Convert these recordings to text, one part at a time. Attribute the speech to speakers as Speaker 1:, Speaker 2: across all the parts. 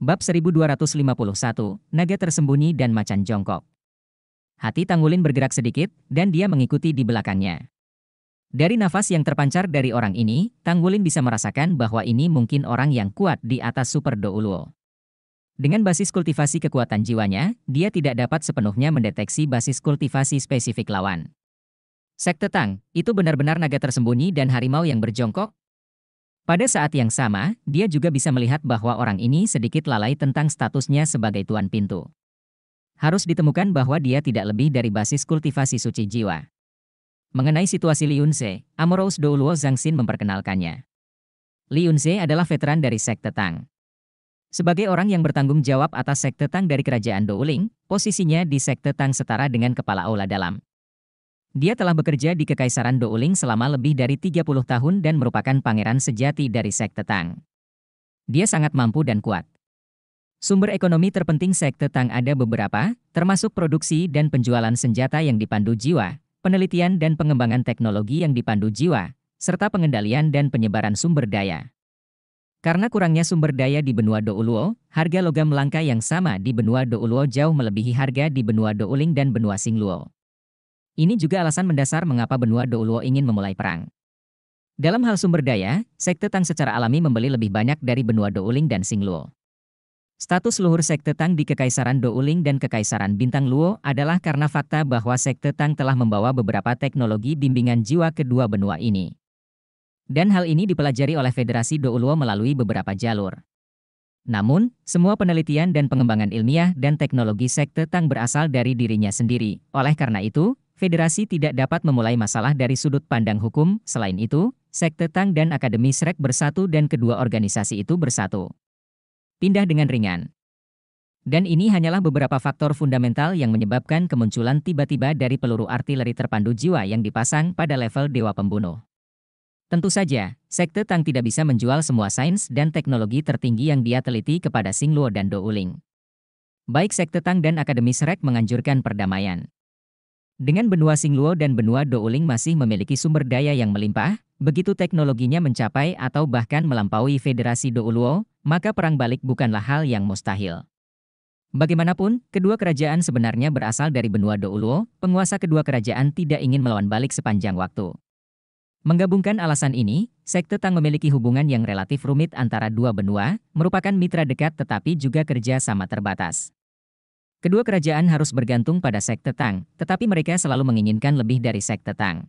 Speaker 1: Bab 1251, Naga Tersembunyi dan Macan Jongkok. Hati Tangulin bergerak sedikit, dan dia mengikuti di belakangnya. Dari nafas yang terpancar dari orang ini, Tangulin bisa merasakan bahwa ini mungkin orang yang kuat di atas Super Douluo. Dengan basis kultivasi kekuatan jiwanya, dia tidak dapat sepenuhnya mendeteksi basis kultivasi spesifik lawan. Sekte Tang, itu benar-benar naga tersembunyi dan harimau yang berjongkok? Pada saat yang sama, dia juga bisa melihat bahwa orang ini sedikit lalai tentang statusnya sebagai tuan pintu. Harus ditemukan bahwa dia tidak lebih dari basis kultivasi suci jiwa. Mengenai situasi Liunse, Amorous Douluo Zhangxin memperkenalkannya. Liunse adalah veteran dari Sekte Tang. Sebagai orang yang bertanggung jawab atas Sekte Tang dari Kerajaan Douling, posisinya di Sekte Tang setara dengan Kepala Aula Dalam. Dia telah bekerja di Kekaisaran Douling selama lebih dari 30 tahun dan merupakan pangeran sejati dari Sekte Tang. Dia sangat mampu dan kuat. Sumber ekonomi terpenting Sekte Tang ada beberapa, termasuk produksi dan penjualan senjata yang dipandu jiwa, penelitian dan pengembangan teknologi yang dipandu jiwa, serta pengendalian dan penyebaran sumber daya. Karena kurangnya sumber daya di benua Douluo, harga logam langka yang sama di benua Douluo jauh melebihi harga di benua Douling dan benua Singluo. Ini juga alasan mendasar mengapa benua Douluo ingin memulai perang. Dalam hal sumber daya, sekte Tang secara alami membeli lebih banyak dari benua Douling dan Singluo. Status luhur sekte Tang di Kekaisaran Douling dan Kekaisaran Bintang Luo adalah karena fakta bahwa sekte Tang telah membawa beberapa teknologi bimbingan jiwa kedua benua ini. Dan hal ini dipelajari oleh Federasi Douluo melalui beberapa jalur. Namun, semua penelitian dan pengembangan ilmiah dan teknologi sekte Tang berasal dari dirinya sendiri. Oleh karena itu, federasi tidak dapat memulai masalah dari sudut pandang hukum. Selain itu, Sekte Tang dan Akademi Srek bersatu dan kedua organisasi itu bersatu. Pindah dengan ringan. Dan ini hanyalah beberapa faktor fundamental yang menyebabkan kemunculan tiba-tiba dari peluru artileri terpandu jiwa yang dipasang pada level dewa pembunuh. Tentu saja, Sekte Tang tidak bisa menjual semua sains dan teknologi tertinggi yang dia teliti kepada Sing Luo dan Do Uling. Baik Sekte Tang dan Akademi Srek menganjurkan perdamaian. Dengan benua Singluo dan benua Douling masih memiliki sumber daya yang melimpah, begitu teknologinya mencapai atau bahkan melampaui Federasi Douluo, maka perang balik bukanlah hal yang mustahil. Bagaimanapun, kedua kerajaan sebenarnya berasal dari benua Douluo, penguasa kedua kerajaan tidak ingin melawan balik sepanjang waktu. Menggabungkan alasan ini, Sekte Tang memiliki hubungan yang relatif rumit antara dua benua, merupakan mitra dekat tetapi juga kerja sama terbatas. Kedua kerajaan harus bergantung pada sekte Tang, tetapi mereka selalu menginginkan lebih dari sekte Tang.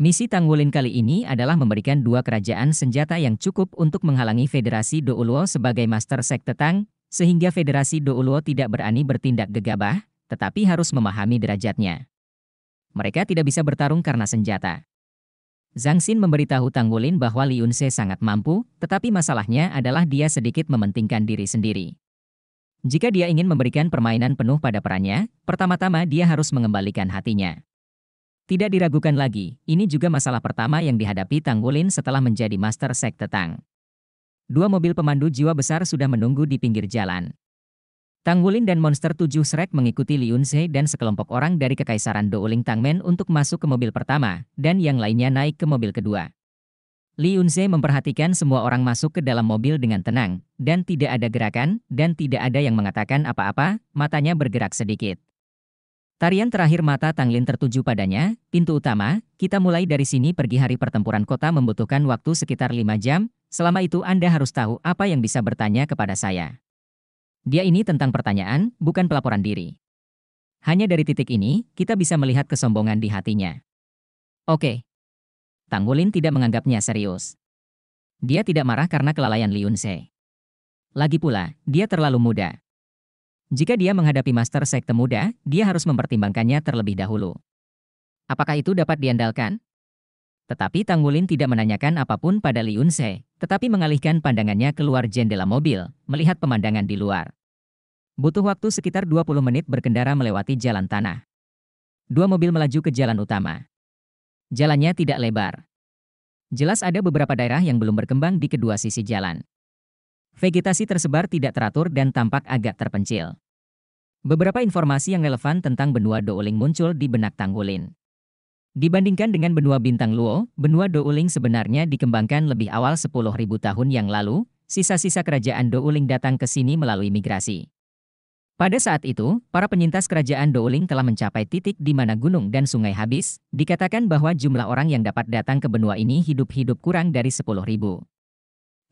Speaker 1: Misi Tang Wulin kali ini adalah memberikan dua kerajaan senjata yang cukup untuk menghalangi Federasi Douluo sebagai master sekte Tang, sehingga Federasi Douluo tidak berani bertindak gegabah, tetapi harus memahami derajatnya. Mereka tidak bisa bertarung karena senjata. Zhang Xin memberitahu Tang Wulin bahwa Liun Se sangat mampu, tetapi masalahnya adalah dia sedikit mementingkan diri sendiri. Jika dia ingin memberikan permainan penuh pada perannya, pertama-tama dia harus mengembalikan hatinya. Tidak diragukan lagi, ini juga masalah pertama yang dihadapi Tang Wulin setelah menjadi Master Sekte Tang. Dua mobil pemandu jiwa besar sudah menunggu di pinggir jalan. Tang Wulin dan monster tujuh Shrek mengikuti Liun Zhe dan sekelompok orang dari Kekaisaran Douling Tangmen untuk masuk ke mobil pertama, dan yang lainnya naik ke mobil kedua. Li Yunze memperhatikan semua orang masuk ke dalam mobil dengan tenang, dan tidak ada gerakan, dan tidak ada yang mengatakan apa-apa, matanya bergerak sedikit. Tarian terakhir mata Tang Lin tertuju padanya, pintu utama, kita mulai dari sini pergi hari pertempuran kota membutuhkan waktu sekitar lima jam, selama itu Anda harus tahu apa yang bisa bertanya kepada saya. Dia ini tentang pertanyaan, bukan pelaporan diri. Hanya dari titik ini, kita bisa melihat kesombongan di hatinya. Oke, Tang Wulin tidak menganggapnya serius. Dia tidak marah karena kelalaian Liun Se. Lagi pula, dia terlalu muda. Jika dia menghadapi master sekte muda, dia harus mempertimbangkannya terlebih dahulu. Apakah itu dapat diandalkan? Tetapi Tang Wulin tidak menanyakan apapun pada Liun Se, tetapi mengalihkan pandangannya keluar jendela mobil, melihat pemandangan di luar. Butuh waktu sekitar 20 menit berkendara melewati jalan tanah. Dua mobil melaju ke jalan utama. Jalannya tidak lebar. Jelas ada beberapa daerah yang belum berkembang di kedua sisi jalan. Vegetasi tersebar tidak teratur dan tampak agak terpencil. Beberapa informasi yang relevan tentang benua Dooling muncul di benak Tanggulin. Dibandingkan dengan benua bintang Luo, benua Douling sebenarnya dikembangkan lebih awal 10.000 tahun yang lalu, sisa-sisa kerajaan Douling datang ke sini melalui migrasi. Pada saat itu, para penyintas kerajaan Dooling telah mencapai titik di mana gunung dan sungai habis, dikatakan bahwa jumlah orang yang dapat datang ke benua ini hidup-hidup kurang dari ribu.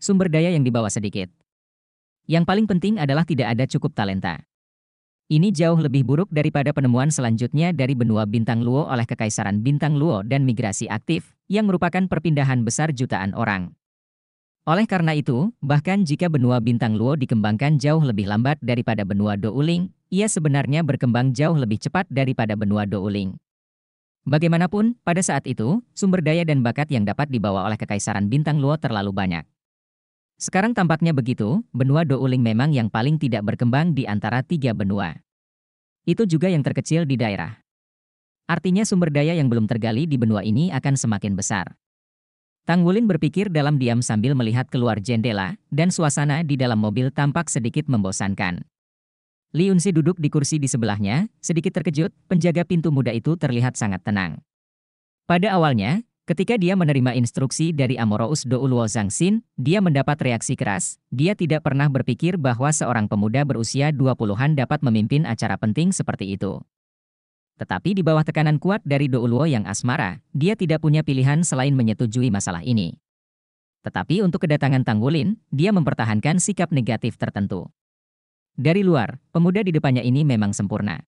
Speaker 1: Sumber daya yang dibawa sedikit. Yang paling penting adalah tidak ada cukup talenta. Ini jauh lebih buruk daripada penemuan selanjutnya dari benua Bintang Luo oleh Kekaisaran Bintang Luo dan migrasi aktif, yang merupakan perpindahan besar jutaan orang. Oleh karena itu, bahkan jika benua bintang Luo dikembangkan jauh lebih lambat daripada benua Douling, ia sebenarnya berkembang jauh lebih cepat daripada benua Douling. Bagaimanapun, pada saat itu, sumber daya dan bakat yang dapat dibawa oleh kekaisaran bintang Luo terlalu banyak. Sekarang tampaknya begitu, benua Douling memang yang paling tidak berkembang di antara tiga benua. Itu juga yang terkecil di daerah. Artinya sumber daya yang belum tergali di benua ini akan semakin besar. Tang Wulin berpikir dalam diam sambil melihat keluar jendela, dan suasana di dalam mobil tampak sedikit membosankan. Li Yunsi duduk di kursi di sebelahnya, sedikit terkejut, penjaga pintu muda itu terlihat sangat tenang. Pada awalnya, ketika dia menerima instruksi dari Amorous Douluo Zangsin, dia mendapat reaksi keras, dia tidak pernah berpikir bahwa seorang pemuda berusia 20-an dapat memimpin acara penting seperti itu. Tetapi di bawah tekanan kuat dari Douluo yang asmara, dia tidak punya pilihan selain menyetujui masalah ini. Tetapi untuk kedatangan Tanggulin, dia mempertahankan sikap negatif tertentu. Dari luar, pemuda di depannya ini memang sempurna.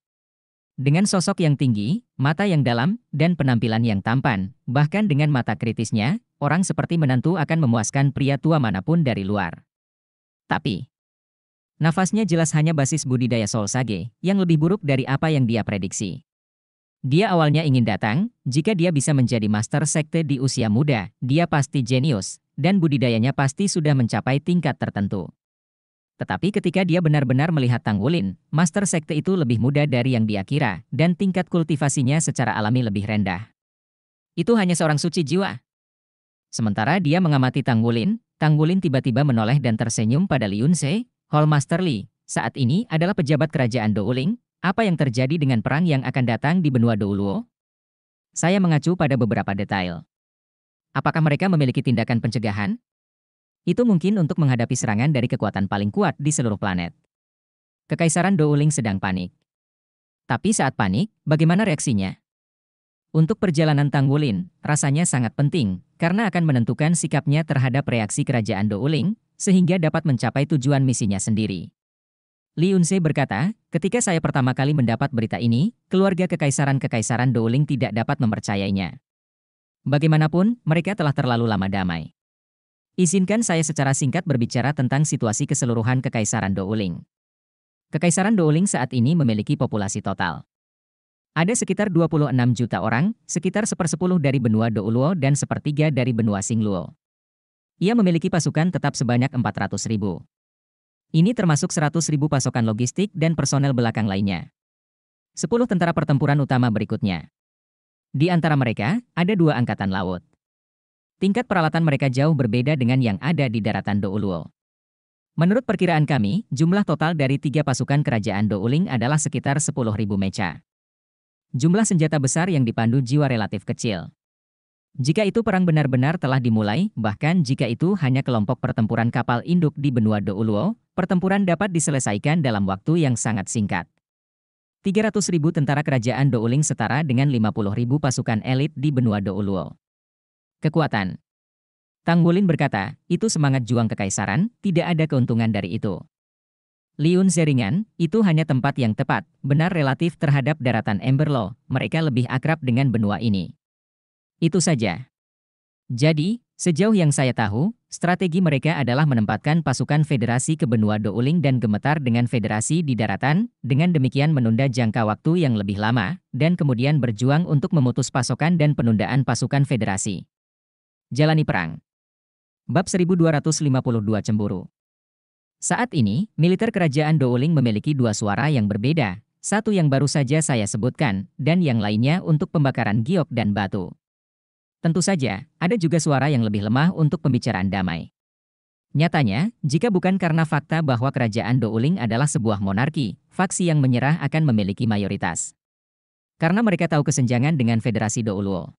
Speaker 1: Dengan sosok yang tinggi, mata yang dalam, dan penampilan yang tampan, bahkan dengan mata kritisnya, orang seperti menantu akan memuaskan pria tua manapun dari luar. Tapi, nafasnya jelas hanya basis budidaya Sol Sage, yang lebih buruk dari apa yang dia prediksi. Dia awalnya ingin datang, jika dia bisa menjadi master sekte di usia muda, dia pasti jenius, dan budidayanya pasti sudah mencapai tingkat tertentu. Tetapi ketika dia benar-benar melihat Tang Wulin, master sekte itu lebih muda dari yang dia kira, dan tingkat kultivasinya secara alami lebih rendah. Itu hanya seorang suci jiwa. Sementara dia mengamati Tang Wulin, Tang Wulin tiba-tiba menoleh dan tersenyum pada Li Yunse, Hall Master Li, saat ini adalah pejabat kerajaan Douling, apa yang terjadi dengan perang yang akan datang di benua Douluo? Saya mengacu pada beberapa detail. Apakah mereka memiliki tindakan pencegahan? Itu mungkin untuk menghadapi serangan dari kekuatan paling kuat di seluruh planet. Kekaisaran Douling sedang panik. Tapi saat panik, bagaimana reaksinya? Untuk perjalanan Tang Wulin, rasanya sangat penting, karena akan menentukan sikapnya terhadap reaksi kerajaan Douling, sehingga dapat mencapai tujuan misinya sendiri. Li Yunze berkata, ketika saya pertama kali mendapat berita ini, keluarga kekaisaran-kekaisaran Douling tidak dapat mempercayainya. Bagaimanapun, mereka telah terlalu lama damai. Izinkan saya secara singkat berbicara tentang situasi keseluruhan Kekaisaran Douling. Kekaisaran Douling saat ini memiliki populasi total. Ada sekitar 26 juta orang, sekitar sepersepuluh dari benua Douluo dan sepertiga dari benua Singluo. Ia memiliki pasukan tetap sebanyak 400 ribu. Ini termasuk ribu pasokan logistik dan personel belakang lainnya. 10 tentara pertempuran utama berikutnya. Di antara mereka, ada dua angkatan laut. Tingkat peralatan mereka jauh berbeda dengan yang ada di daratan Douluo. Menurut perkiraan kami, jumlah total dari tiga pasukan kerajaan Douling adalah sekitar ribu mecha. Jumlah senjata besar yang dipandu jiwa relatif kecil. Jika itu perang benar-benar telah dimulai, bahkan jika itu hanya kelompok pertempuran kapal induk di benua Douluo, pertempuran dapat diselesaikan dalam waktu yang sangat singkat. ribu tentara kerajaan Douling setara dengan ribu pasukan elit di benua Douluo. Kekuatan Tang Wulin berkata, itu semangat juang kekaisaran, tidak ada keuntungan dari itu. Liun Zeringan, itu hanya tempat yang tepat, benar relatif terhadap daratan Emberlo, mereka lebih akrab dengan benua ini. Itu saja. Jadi, sejauh yang saya tahu, strategi mereka adalah menempatkan pasukan federasi ke benua Douling dan Gemetar dengan federasi di daratan, dengan demikian menunda jangka waktu yang lebih lama, dan kemudian berjuang untuk memutus pasokan dan penundaan pasukan federasi. Jalani perang. Bab 1252 Cemburu Saat ini, militer kerajaan Douling memiliki dua suara yang berbeda, satu yang baru saja saya sebutkan, dan yang lainnya untuk pembakaran giok dan batu. Tentu saja, ada juga suara yang lebih lemah untuk pembicaraan damai. Nyatanya, jika bukan karena fakta bahwa kerajaan Douling adalah sebuah monarki, faksi yang menyerah akan memiliki mayoritas. Karena mereka tahu kesenjangan dengan Federasi Douluo.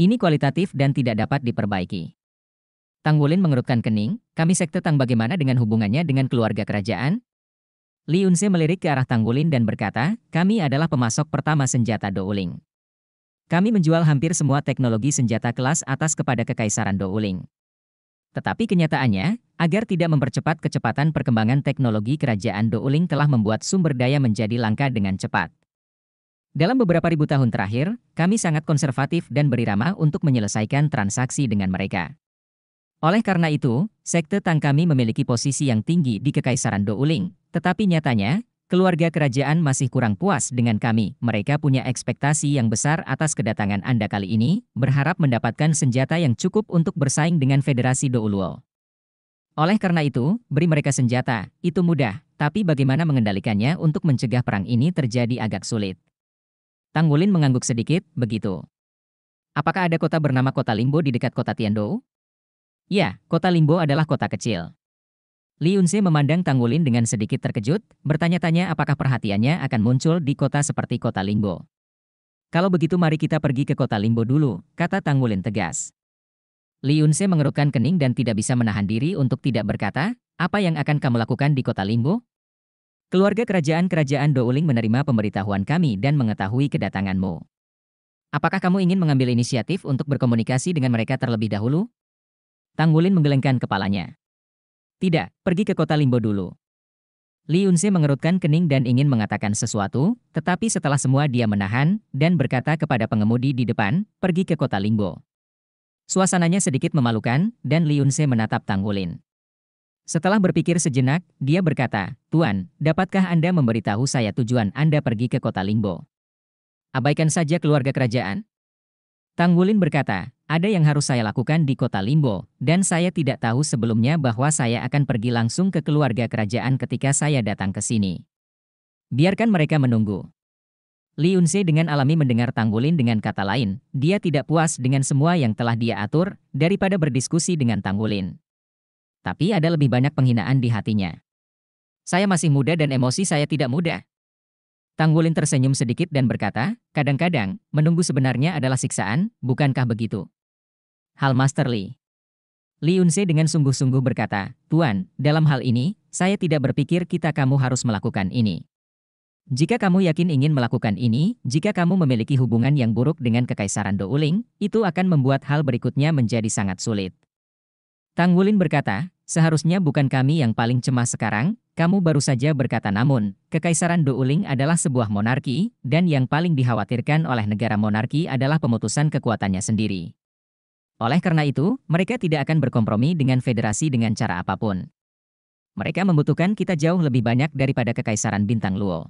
Speaker 1: Ini kualitatif dan tidak dapat diperbaiki. Tang Wulin mengerutkan kening, kami sekte Tang bagaimana dengan hubungannya dengan keluarga kerajaan? Li Yunse melirik ke arah Tang Wulin dan berkata, kami adalah pemasok pertama senjata Douling. Kami menjual hampir semua teknologi senjata kelas atas kepada Kekaisaran Douling. Tetapi kenyataannya, agar tidak mempercepat kecepatan perkembangan teknologi kerajaan Douling telah membuat sumber daya menjadi langka dengan cepat. Dalam beberapa ribu tahun terakhir, kami sangat konservatif dan berirama untuk menyelesaikan transaksi dengan mereka. Oleh karena itu, sekte Tang kami memiliki posisi yang tinggi di Kekaisaran Douling, tetapi nyatanya, Keluarga kerajaan masih kurang puas dengan kami. Mereka punya ekspektasi yang besar atas kedatangan Anda kali ini, berharap mendapatkan senjata yang cukup untuk bersaing dengan Federasi Douluo. Oleh karena itu, beri mereka senjata, itu mudah, tapi bagaimana mengendalikannya untuk mencegah perang ini terjadi agak sulit. Tang Wulin mengangguk sedikit, begitu. Apakah ada kota bernama Kota Limbo di dekat kota Tiandou? Ya, kota Limbo adalah kota kecil. Li Yunse memandang Tang Wulin dengan sedikit terkejut, bertanya-tanya apakah perhatiannya akan muncul di kota seperti kota Lingbo. Kalau begitu mari kita pergi ke kota Lingbo dulu, kata Tang Wulin tegas. Li Yunse mengerutkan kening dan tidak bisa menahan diri untuk tidak berkata, apa yang akan kamu lakukan di kota Lingbo? Keluarga kerajaan-kerajaan Douling menerima pemberitahuan kami dan mengetahui kedatanganmu. Apakah kamu ingin mengambil inisiatif untuk berkomunikasi dengan mereka terlebih dahulu? Tang Wulin menggelengkan kepalanya. Tidak, pergi ke kota Limbo dulu. Li Yunse mengerutkan kening dan ingin mengatakan sesuatu, tetapi setelah semua dia menahan dan berkata kepada pengemudi di depan, pergi ke kota Limbo. Suasananya sedikit memalukan dan Li Yunse menatap Tang Wulin. Setelah berpikir sejenak, dia berkata, Tuan, dapatkah Anda memberitahu saya tujuan Anda pergi ke kota Limbo? Abaikan saja keluarga kerajaan. Tang Wulin berkata, ada yang harus saya lakukan di kota Limbo, dan saya tidak tahu sebelumnya bahwa saya akan pergi langsung ke keluarga kerajaan ketika saya datang ke sini. Biarkan mereka menunggu. Li Yunse dengan alami mendengar Tang Wulin dengan kata lain, dia tidak puas dengan semua yang telah dia atur, daripada berdiskusi dengan Tang Wulin. Tapi ada lebih banyak penghinaan di hatinya. Saya masih muda dan emosi saya tidak mudah. Wulin tersenyum sedikit dan berkata, kadang-kadang, menunggu sebenarnya adalah siksaan, bukankah begitu? Hal Master Li. Li Yunse dengan sungguh-sungguh berkata, Tuan, dalam hal ini, saya tidak berpikir kita kamu harus melakukan ini. Jika kamu yakin ingin melakukan ini, jika kamu memiliki hubungan yang buruk dengan Kekaisaran Douling, itu akan membuat hal berikutnya menjadi sangat sulit. Tang Wulin berkata, seharusnya bukan kami yang paling cemas sekarang, kamu baru saja berkata namun, Kekaisaran Douling adalah sebuah monarki, dan yang paling dikhawatirkan oleh negara monarki adalah pemutusan kekuatannya sendiri. Oleh karena itu, mereka tidak akan berkompromi dengan federasi dengan cara apapun. Mereka membutuhkan kita jauh lebih banyak daripada kekaisaran bintang Luo.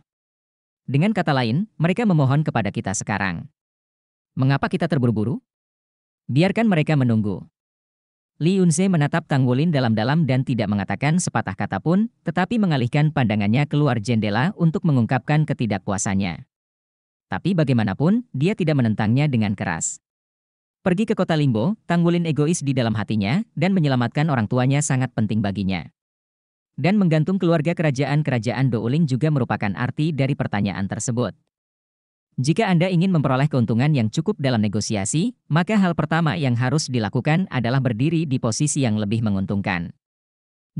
Speaker 1: Dengan kata lain, mereka memohon kepada kita sekarang. Mengapa kita terburu-buru? Biarkan mereka menunggu. Li Yunze menatap Tang Wulin dalam-dalam dan tidak mengatakan sepatah kata pun, tetapi mengalihkan pandangannya keluar jendela untuk mengungkapkan ketidakpuasannya. Tapi bagaimanapun, dia tidak menentangnya dengan keras. Pergi ke kota Limbo, Tanggulin egois di dalam hatinya, dan menyelamatkan orang tuanya sangat penting baginya. Dan menggantung keluarga kerajaan-kerajaan Douling juga merupakan arti dari pertanyaan tersebut. Jika Anda ingin memperoleh keuntungan yang cukup dalam negosiasi, maka hal pertama yang harus dilakukan adalah berdiri di posisi yang lebih menguntungkan.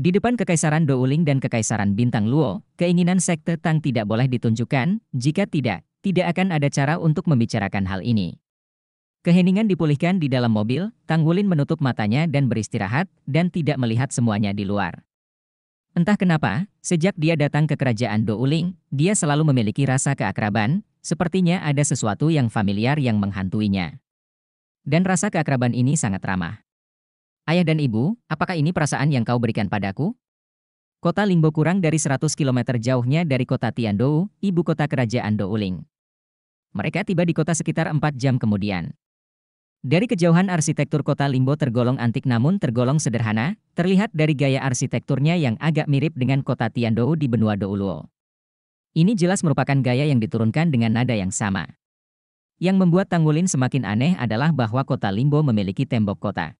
Speaker 1: Di depan Kekaisaran Douling dan Kekaisaran Bintang Luo, keinginan Sekte Tang tidak boleh ditunjukkan, jika tidak, tidak akan ada cara untuk membicarakan hal ini. Keheningan dipulihkan di dalam mobil, Wulin menutup matanya dan beristirahat, dan tidak melihat semuanya di luar. Entah kenapa, sejak dia datang ke kerajaan Douling, dia selalu memiliki rasa keakraban, sepertinya ada sesuatu yang familiar yang menghantuinya. Dan rasa keakraban ini sangat ramah. Ayah dan ibu, apakah ini perasaan yang kau berikan padaku? Kota Limbo kurang dari 100 km jauhnya dari kota Tiandou, ibu kota kerajaan Douling. Mereka tiba di kota sekitar 4 jam kemudian. Dari kejauhan arsitektur kota Limbo tergolong antik namun tergolong sederhana, terlihat dari gaya arsitekturnya yang agak mirip dengan kota Tiandou di benua Douluo. Ini jelas merupakan gaya yang diturunkan dengan nada yang sama. Yang membuat Tanggulin semakin aneh adalah bahwa kota Limbo memiliki tembok kota.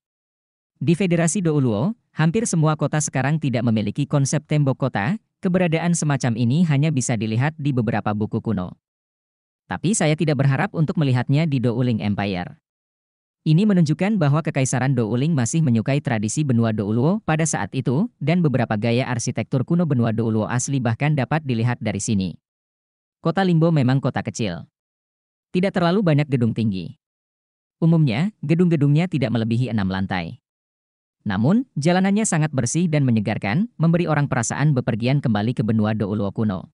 Speaker 1: Di Federasi Douluo, hampir semua kota sekarang tidak memiliki konsep tembok kota, keberadaan semacam ini hanya bisa dilihat di beberapa buku kuno. Tapi saya tidak berharap untuk melihatnya di Douling Empire. Ini menunjukkan bahwa Kekaisaran Douling masih menyukai tradisi benua Douluo pada saat itu, dan beberapa gaya arsitektur kuno benua Douluo asli bahkan dapat dilihat dari sini. Kota Limbo memang kota kecil. Tidak terlalu banyak gedung tinggi. Umumnya, gedung-gedungnya tidak melebihi enam lantai. Namun, jalanannya sangat bersih dan menyegarkan, memberi orang perasaan bepergian kembali ke benua Douluo kuno.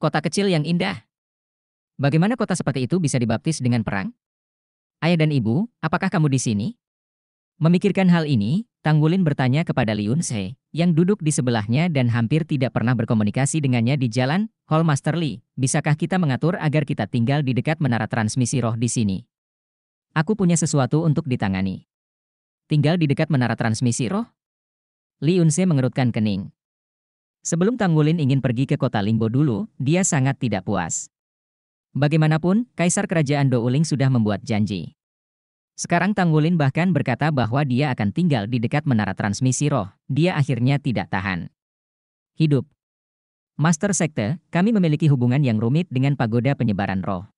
Speaker 1: Kota kecil yang indah. Bagaimana kota seperti itu bisa dibaptis dengan perang? Ayah dan ibu, apakah kamu di sini? Memikirkan hal ini, Tang Wulin bertanya kepada Liun Se, yang duduk di sebelahnya dan hampir tidak pernah berkomunikasi dengannya di jalan, Hall Master Li, bisakah kita mengatur agar kita tinggal di dekat menara transmisi roh di sini? Aku punya sesuatu untuk ditangani. Tinggal di dekat menara transmisi roh? Liun Se mengerutkan kening. Sebelum Tang Wulin ingin pergi ke kota Limbo dulu, dia sangat tidak puas. Bagaimanapun, Kaisar Kerajaan Douling sudah membuat janji. Sekarang Tang Tanggulin bahkan berkata bahwa dia akan tinggal di dekat menara transmisi roh. Dia akhirnya tidak tahan. Hidup. Master Sekte, kami memiliki hubungan yang rumit dengan pagoda penyebaran roh.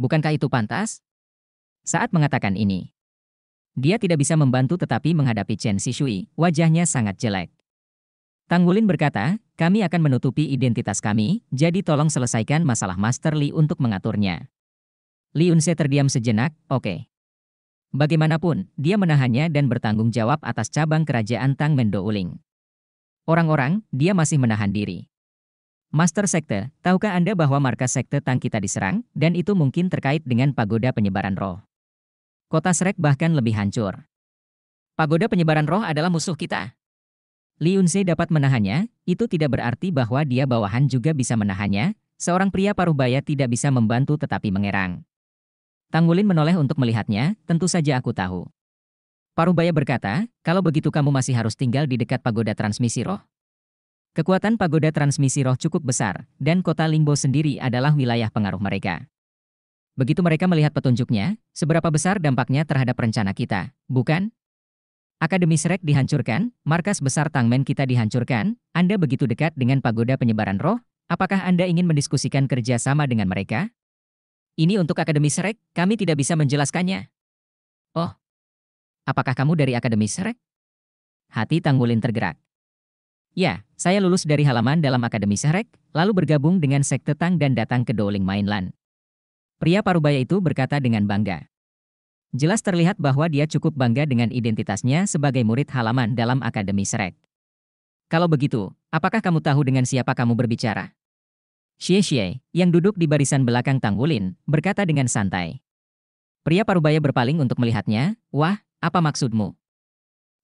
Speaker 1: Bukankah itu pantas? Saat mengatakan ini, dia tidak bisa membantu tetapi menghadapi Chen Sishui, wajahnya sangat jelek. Tang Tanggulin berkata, kami akan menutupi identitas kami, jadi tolong selesaikan masalah Master Li untuk mengaturnya. Li Unse terdiam sejenak, oke. Okay. Bagaimanapun, dia menahannya dan bertanggung jawab atas cabang kerajaan Tang Mendo Uling. Orang-orang, dia masih menahan diri. Master Sekte, tahukah Anda bahwa markas Sekte Tang kita diserang, dan itu mungkin terkait dengan pagoda penyebaran roh? Kota Srek bahkan lebih hancur. Pagoda penyebaran roh adalah musuh kita. Li Yunze dapat menahannya, itu tidak berarti bahwa dia bawahan juga bisa menahannya, seorang pria paruh baya tidak bisa membantu tetapi mengerang. Tangulin menoleh untuk melihatnya, tentu saja aku tahu. Parubaya berkata, kalau begitu kamu masih harus tinggal di dekat pagoda transmisi roh. Kekuatan pagoda transmisi roh cukup besar, dan kota Lingbo sendiri adalah wilayah pengaruh mereka. Begitu mereka melihat petunjuknya, seberapa besar dampaknya terhadap rencana kita, bukan? Akademi Rek dihancurkan, markas besar Tangmen kita dihancurkan, Anda begitu dekat dengan pagoda penyebaran roh, apakah Anda ingin mendiskusikan kerjasama dengan mereka? Ini untuk Akademi Rek, kami tidak bisa menjelaskannya. Oh, apakah kamu dari Akademi Rek? Hati Tanggulin tergerak. Ya, saya lulus dari halaman dalam Akademi Rek, lalu bergabung dengan Sekte Tang dan datang ke Doling Mainland. Pria parubaya itu berkata dengan bangga. Jelas terlihat bahwa dia cukup bangga dengan identitasnya sebagai murid halaman dalam Akademi Shrek. Kalau begitu, apakah kamu tahu dengan siapa kamu berbicara? Xie Xie, yang duduk di barisan belakang Tang Wulin, berkata dengan santai. Pria parubaya berpaling untuk melihatnya, wah, apa maksudmu?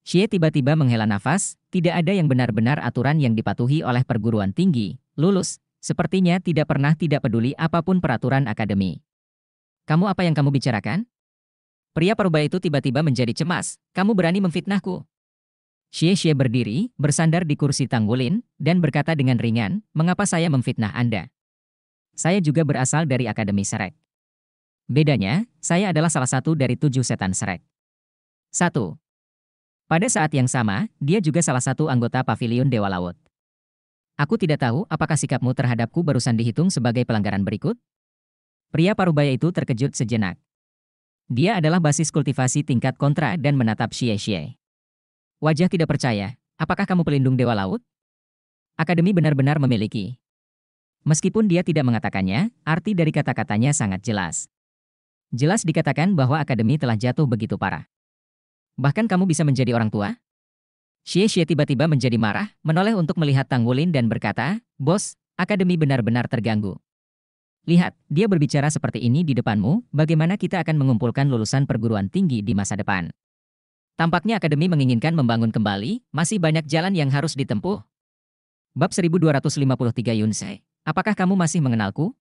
Speaker 1: Xie tiba-tiba menghela nafas, tidak ada yang benar-benar aturan yang dipatuhi oleh perguruan tinggi, lulus, sepertinya tidak pernah tidak peduli apapun peraturan akademi. Kamu apa yang kamu bicarakan? Pria parubaya itu tiba-tiba menjadi cemas, kamu berani memfitnahku. Xie Xie berdiri, bersandar di kursi tanggulin, dan berkata dengan ringan, mengapa saya memfitnah Anda? Saya juga berasal dari Akademi Serek. Bedanya, saya adalah salah satu dari tujuh setan Serek. 1. Pada saat yang sama, dia juga salah satu anggota pavilion Dewa Laut. Aku tidak tahu apakah sikapmu terhadapku barusan dihitung sebagai pelanggaran berikut? Pria parubaya itu terkejut sejenak, dia adalah basis kultivasi tingkat kontra dan menatap Xie Xie. Wajah tidak percaya, apakah kamu pelindung Dewa Laut? Akademi benar-benar memiliki. Meskipun dia tidak mengatakannya, arti dari kata-katanya sangat jelas. Jelas dikatakan bahwa akademi telah jatuh begitu parah. Bahkan kamu bisa menjadi orang tua? Xie Xie tiba-tiba menjadi marah, menoleh untuk melihat Tang Wulin dan berkata, Bos, akademi benar-benar terganggu. Lihat, dia berbicara seperti ini di depanmu, bagaimana kita akan mengumpulkan lulusan perguruan tinggi di masa depan. Tampaknya akademi menginginkan membangun kembali, masih banyak jalan yang harus ditempuh. Bab 1253 Yunsei, apakah kamu masih mengenalku?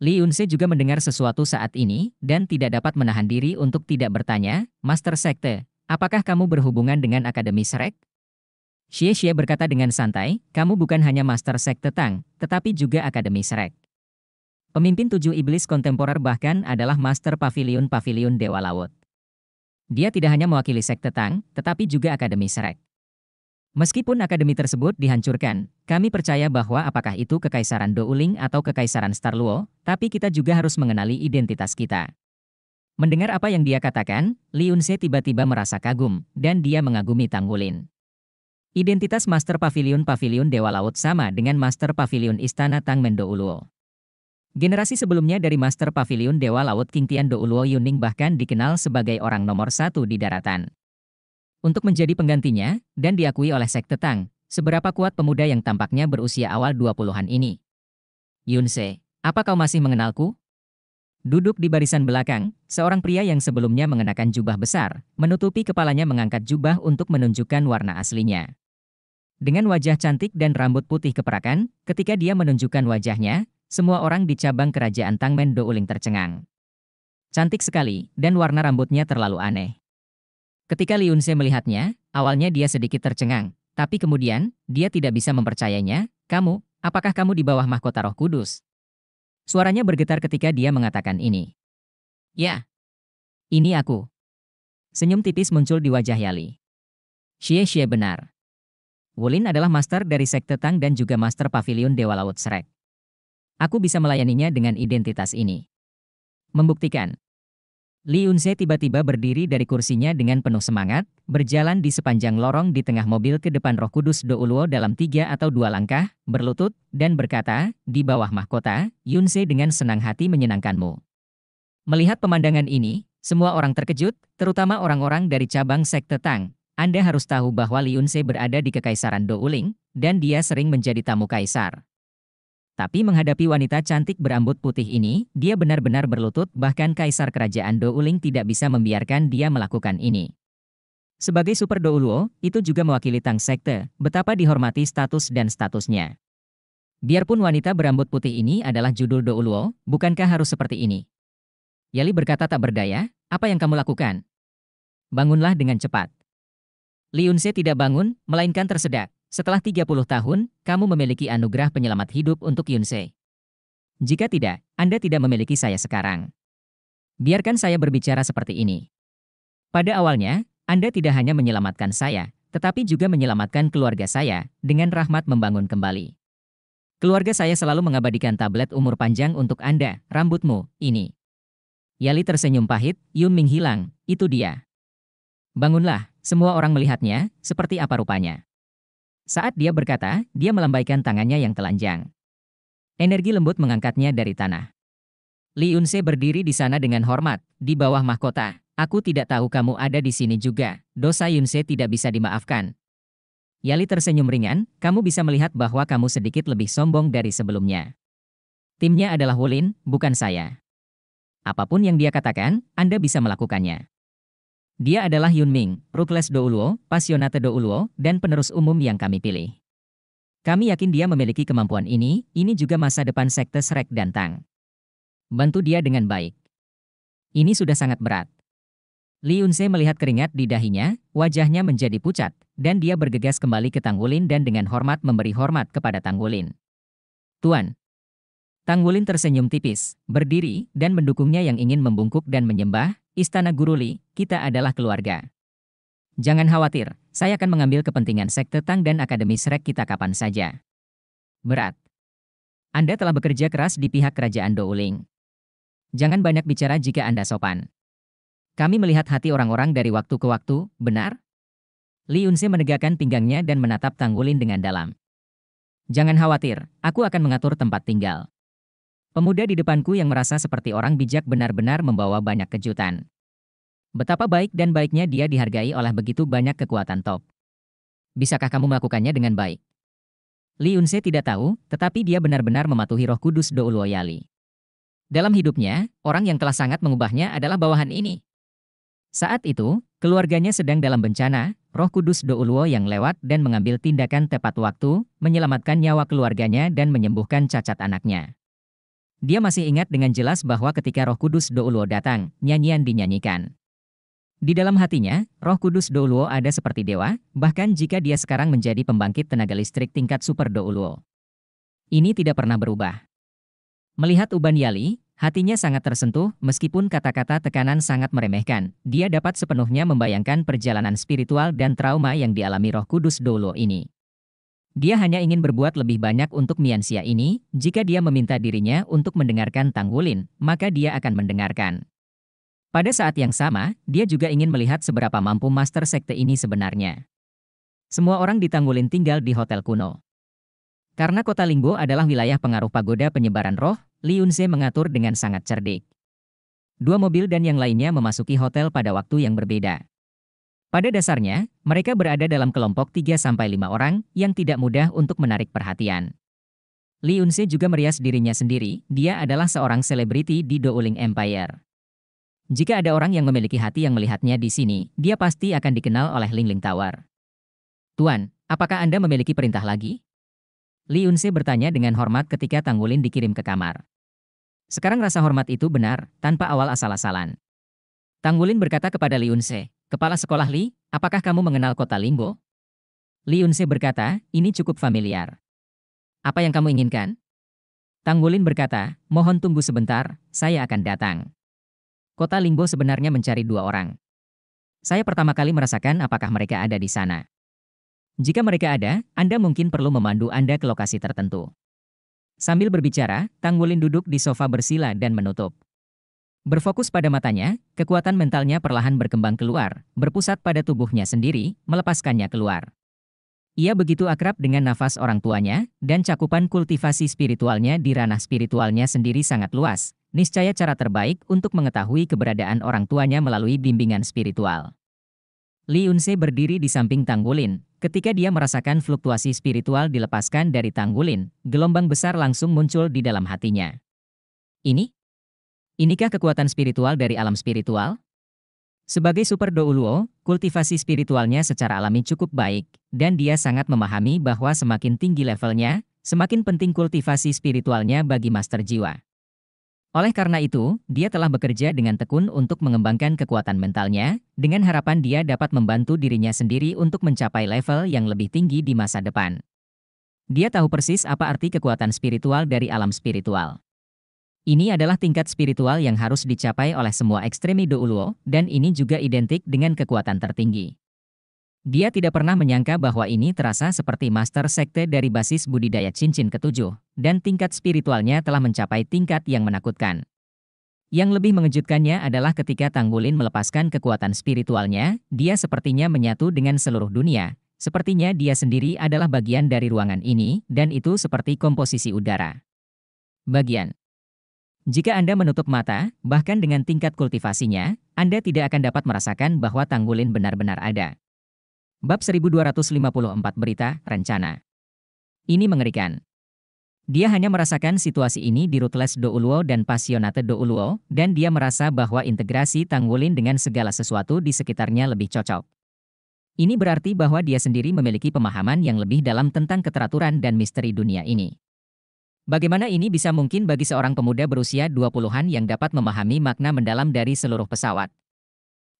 Speaker 1: Li Yunse juga mendengar sesuatu saat ini dan tidak dapat menahan diri untuk tidak bertanya, Master Sekte, apakah kamu berhubungan dengan Akademi Serek? Xie Xie berkata dengan santai, kamu bukan hanya Master Sekte Tang, tetapi juga Akademi Serek. Pemimpin tujuh iblis kontemporer bahkan adalah master pavilion-pavilion Dewa Laut. Dia tidak hanya mewakili sekte Tang, tetapi juga Akademi Serek. Meskipun akademi tersebut dihancurkan, kami percaya bahwa apakah itu Kekaisaran Douling atau Kekaisaran Star Luo, tapi kita juga harus mengenali identitas kita. Mendengar apa yang dia katakan, Se tiba-tiba merasa kagum, dan dia mengagumi Tang Wulin. Identitas Master Pavilion Pavilion Dewa Laut sama dengan Master Pavilion Istana Tang Mendoulo. Generasi sebelumnya dari Master Pavilion Dewa Laut King Tian Do Uluo Yuning bahkan dikenal sebagai orang nomor satu di daratan. Untuk menjadi penggantinya, dan diakui oleh Sekte Tang, seberapa kuat pemuda yang tampaknya berusia awal 20-an ini. Yunse, apa kau masih mengenalku? Duduk di barisan belakang, seorang pria yang sebelumnya mengenakan jubah besar, menutupi kepalanya mengangkat jubah untuk menunjukkan warna aslinya. Dengan wajah cantik dan rambut putih keperakan, ketika dia menunjukkan wajahnya, semua orang di cabang kerajaan Tangmen Douling tercengang. Cantik sekali, dan warna rambutnya terlalu aneh. Ketika Liunse melihatnya, awalnya dia sedikit tercengang, tapi kemudian, dia tidak bisa mempercayainya, kamu, apakah kamu di bawah mahkota roh kudus? Suaranya bergetar ketika dia mengatakan ini. Ya. Ini aku. Senyum tipis muncul di wajah Yali. Xie Xie benar. Wulin adalah master dari Sekte Tang dan juga master pavilion Dewa Laut Srek. Aku bisa melayaninya dengan identitas ini. Membuktikan. Li Yunse tiba-tiba berdiri dari kursinya dengan penuh semangat, berjalan di sepanjang lorong di tengah mobil ke depan roh kudus Do Uluo dalam tiga atau dua langkah, berlutut, dan berkata, di bawah mahkota, Yunse dengan senang hati menyenangkanmu. Melihat pemandangan ini, semua orang terkejut, terutama orang-orang dari cabang sekte Tang. Anda harus tahu bahwa Li Yunse berada di Kekaisaran Do Uling, dan dia sering menjadi tamu kaisar. Tapi menghadapi wanita cantik berambut putih ini, dia benar-benar berlutut bahkan kaisar kerajaan Douling tidak bisa membiarkan dia melakukan ini. Sebagai Super Douluo, itu juga mewakili Tang Sekte, betapa dihormati status dan statusnya. Biarpun wanita berambut putih ini adalah judul Douluo, bukankah harus seperti ini? Yali berkata tak berdaya, apa yang kamu lakukan? Bangunlah dengan cepat. Liunse tidak bangun, melainkan tersedak. Setelah 30 tahun, kamu memiliki anugerah penyelamat hidup untuk Yunsei. Jika tidak, Anda tidak memiliki saya sekarang. Biarkan saya berbicara seperti ini. Pada awalnya, Anda tidak hanya menyelamatkan saya, tetapi juga menyelamatkan keluarga saya dengan rahmat membangun kembali. Keluarga saya selalu mengabadikan tablet umur panjang untuk Anda, rambutmu, ini. Yali tersenyum pahit, Yun Ming hilang, itu dia. Bangunlah, semua orang melihatnya, seperti apa rupanya. Saat dia berkata, dia melambaikan tangannya yang telanjang. Energi lembut mengangkatnya dari tanah. Li Yunse berdiri di sana dengan hormat, di bawah mahkota. Aku tidak tahu kamu ada di sini juga. Dosa Yunse tidak bisa dimaafkan. Yali tersenyum ringan, kamu bisa melihat bahwa kamu sedikit lebih sombong dari sebelumnya. Timnya adalah Wulin, bukan saya. Apapun yang dia katakan, Anda bisa melakukannya. Dia adalah Yun Ming, Rutles Douluo, Pasionate Douluo, dan penerus umum yang kami pilih. Kami yakin dia memiliki kemampuan ini, ini juga masa depan sekte Shrek dan Tang. Bantu dia dengan baik. Ini sudah sangat berat. Li Yunse melihat keringat di dahinya, wajahnya menjadi pucat, dan dia bergegas kembali ke Tang Wulin dan dengan hormat memberi hormat kepada Tang Wulin. Tuan. Tang Wulin tersenyum tipis, berdiri, dan mendukungnya yang ingin membungkuk dan menyembah, Istana Guruli, kita adalah keluarga. Jangan khawatir, saya akan mengambil kepentingan sekte Tang dan Akademi Srek kita kapan saja. Berat. Anda telah bekerja keras di pihak kerajaan Douling. Jangan banyak bicara jika Anda sopan. Kami melihat hati orang-orang dari waktu ke waktu, benar? Li Yunse menegakkan pinggangnya dan menatap Tang Wulin dengan dalam. Jangan khawatir, aku akan mengatur tempat tinggal. Pemuda di depanku yang merasa seperti orang bijak benar-benar membawa banyak kejutan. Betapa baik dan baiknya dia dihargai oleh begitu banyak kekuatan top. Bisakah kamu melakukannya dengan baik? Li Yunse tidak tahu, tetapi dia benar-benar mematuhi roh kudus Uluoyali. Dalam hidupnya, orang yang telah sangat mengubahnya adalah bawahan ini. Saat itu, keluarganya sedang dalam bencana, roh kudus Douluo yang lewat dan mengambil tindakan tepat waktu, menyelamatkan nyawa keluarganya dan menyembuhkan cacat anaknya. Dia masih ingat dengan jelas bahwa ketika roh kudus Douluo datang, nyanyian dinyanyikan. Di dalam hatinya, roh kudus Douluo ada seperti dewa, bahkan jika dia sekarang menjadi pembangkit tenaga listrik tingkat super Douluo. Ini tidak pernah berubah. Melihat Uban Yali, hatinya sangat tersentuh meskipun kata-kata tekanan sangat meremehkan. Dia dapat sepenuhnya membayangkan perjalanan spiritual dan trauma yang dialami roh kudus Douluo ini. Dia hanya ingin berbuat lebih banyak untuk Miansia ini, jika dia meminta dirinya untuk mendengarkan Tang Wulin, maka dia akan mendengarkan. Pada saat yang sama, dia juga ingin melihat seberapa mampu master sekte ini sebenarnya. Semua orang di Tang Wulin tinggal di hotel kuno. Karena kota Lingbo adalah wilayah pengaruh pagoda penyebaran roh, Liunze mengatur dengan sangat cerdik. Dua mobil dan yang lainnya memasuki hotel pada waktu yang berbeda. Pada dasarnya, mereka berada dalam kelompok 3-5 orang yang tidak mudah untuk menarik perhatian. Li Yunse juga merias dirinya sendiri, dia adalah seorang selebriti di Douling Empire. Jika ada orang yang memiliki hati yang melihatnya di sini, dia pasti akan dikenal oleh Ling Ling Tower. Tuan, apakah Anda memiliki perintah lagi? Li Yunse bertanya dengan hormat ketika Tang Wulin dikirim ke kamar. Sekarang rasa hormat itu benar, tanpa awal asal-asalan. Tang Wulin berkata kepada Li Yunse, Kepala sekolah Li, apakah kamu mengenal kota Limbo? Li Yunse berkata, ini cukup familiar. Apa yang kamu inginkan? Tang Wulin berkata, mohon tunggu sebentar, saya akan datang. Kota Limbo sebenarnya mencari dua orang. Saya pertama kali merasakan apakah mereka ada di sana. Jika mereka ada, Anda mungkin perlu memandu Anda ke lokasi tertentu. Sambil berbicara, Tang Wulin duduk di sofa bersila dan menutup. Berfokus pada matanya, kekuatan mentalnya perlahan berkembang keluar, berpusat pada tubuhnya sendiri, melepaskannya keluar. Ia begitu akrab dengan nafas orang tuanya, dan cakupan kultivasi spiritualnya di ranah spiritualnya sendiri sangat luas, niscaya cara terbaik untuk mengetahui keberadaan orang tuanya melalui bimbingan spiritual. Li Yunse berdiri di samping Tanggulin. Ketika dia merasakan fluktuasi spiritual dilepaskan dari Tanggulin, gelombang besar langsung muncul di dalam hatinya. Ini? Inikah kekuatan spiritual dari alam spiritual? Sebagai super douluo, kultivasi spiritualnya secara alami cukup baik, dan dia sangat memahami bahwa semakin tinggi levelnya, semakin penting kultivasi spiritualnya bagi master jiwa. Oleh karena itu, dia telah bekerja dengan tekun untuk mengembangkan kekuatan mentalnya, dengan harapan dia dapat membantu dirinya sendiri untuk mencapai level yang lebih tinggi di masa depan. Dia tahu persis apa arti kekuatan spiritual dari alam spiritual. Ini adalah tingkat spiritual yang harus dicapai oleh semua ekstremi Douluo, dan ini juga identik dengan kekuatan tertinggi. Dia tidak pernah menyangka bahwa ini terasa seperti master sekte dari basis budidaya cincin ketujuh, dan tingkat spiritualnya telah mencapai tingkat yang menakutkan. Yang lebih mengejutkannya adalah ketika Tang Wulin melepaskan kekuatan spiritualnya, dia sepertinya menyatu dengan seluruh dunia. Sepertinya dia sendiri adalah bagian dari ruangan ini, dan itu seperti komposisi udara. Bagian jika Anda menutup mata, bahkan dengan tingkat kultivasinya, Anda tidak akan dapat merasakan bahwa tanggulin benar-benar ada. Bab 1254 Berita Rencana Ini mengerikan. Dia hanya merasakan situasi ini di Rutles Douluo dan Pasionate Douluo, dan dia merasa bahwa integrasi Tanggulin dengan segala sesuatu di sekitarnya lebih cocok. Ini berarti bahwa dia sendiri memiliki pemahaman yang lebih dalam tentang keteraturan dan misteri dunia ini. Bagaimana ini bisa mungkin bagi seorang pemuda berusia 20-an yang dapat memahami makna mendalam dari seluruh pesawat?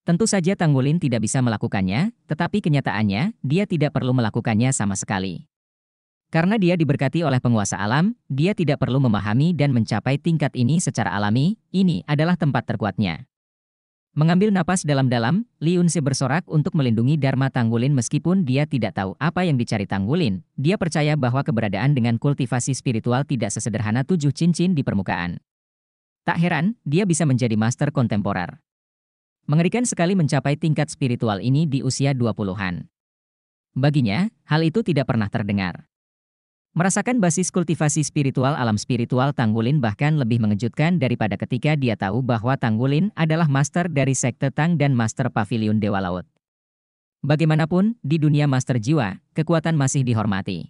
Speaker 1: Tentu saja Tang Tanggulin tidak bisa melakukannya, tetapi kenyataannya, dia tidak perlu melakukannya sama sekali. Karena dia diberkati oleh penguasa alam, dia tidak perlu memahami dan mencapai tingkat ini secara alami, ini adalah tempat terkuatnya. Mengambil napas dalam-dalam, Liunse bersorak untuk melindungi Dharma Tanggulin meskipun dia tidak tahu apa yang dicari Tanggulin. Dia percaya bahwa keberadaan dengan kultivasi spiritual tidak sesederhana tujuh cincin di permukaan. Tak heran, dia bisa menjadi master kontemporer. Mengerikan sekali mencapai tingkat spiritual ini di usia 20-an. Baginya, hal itu tidak pernah terdengar. Merasakan basis kultivasi spiritual alam spiritual Tanggulin bahkan lebih mengejutkan daripada ketika dia tahu bahwa Tanggulin adalah master dari sekte Tang dan master pavilion Dewa Laut. Bagaimanapun, di dunia master jiwa, kekuatan masih dihormati.